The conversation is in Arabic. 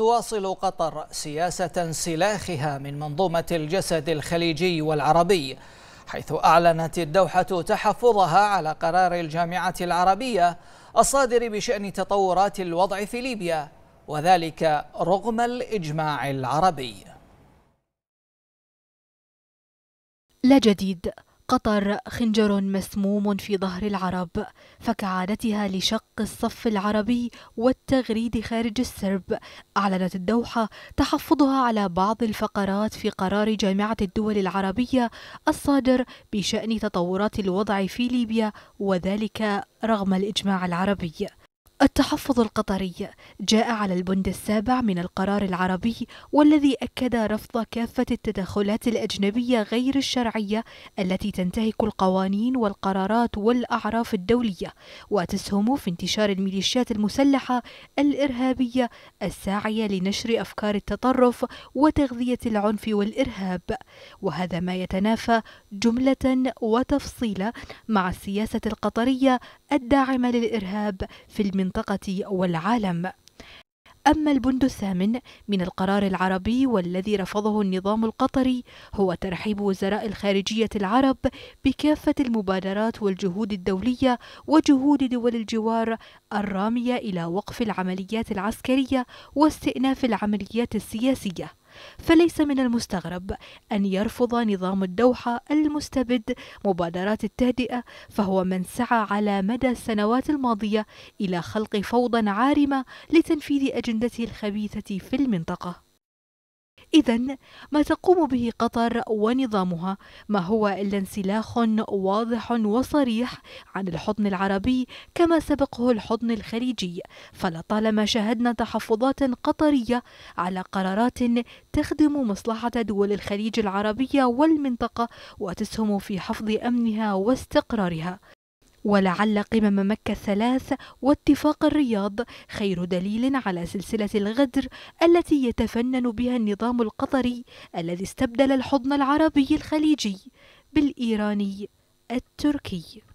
تواصل قطر سياسة انسلاخها من منظومة الجسد الخليجي والعربي حيث أعلنت الدوحة تحفظها على قرار الجامعة العربية الصادر بشأن تطورات الوضع في ليبيا وذلك رغم الإجماع العربي لا جديد قطر خنجر مسموم في ظهر العرب فكعادتها لشق الصف العربي والتغريد خارج السرب أعلنت الدوحة تحفظها على بعض الفقرات في قرار جامعة الدول العربية الصادر بشأن تطورات الوضع في ليبيا وذلك رغم الإجماع العربي التحفظ القطري جاء على البند السابع من القرار العربي والذي أكد رفض كافة التدخلات الأجنبية غير الشرعية التي تنتهك القوانين والقرارات والأعراف الدولية وتسهم في انتشار الميليشيات المسلحة الإرهابية الساعية لنشر أفكار التطرف وتغذية العنف والإرهاب وهذا ما يتنافى جملة وتفصيلا مع السياسة القطرية الداعمة للإرهاب في المنطقة المنطقة والعالم أما البند الثامن من القرار العربي والذي رفضه النظام القطري هو ترحيب وزراء الخارجية العرب بكافة المبادرات والجهود الدولية وجهود دول الجوار الرامية إلى وقف العمليات العسكرية واستئناف العمليات السياسية فليس من المستغرب أن يرفض نظام الدوحة المستبد مبادرات التهدئة فهو من سعى على مدى السنوات الماضية إلى خلق فوضى عارمة لتنفيذ أجندته الخبيثة في المنطقة إذا ما تقوم به قطر ونظامها ما هو إلا انسلاخ واضح وصريح عن الحضن العربي كما سبقه الحضن الخليجي فلطالما شاهدنا تحفظات قطرية على قرارات تخدم مصلحة دول الخليج العربية والمنطقة وتسهم في حفظ أمنها واستقرارها ولعل قمم مكة الثلاث واتفاق الرياض خير دليل على سلسلة الغدر التي يتفنن بها النظام القطري الذي استبدل الحضن العربي الخليجي بالإيراني التركي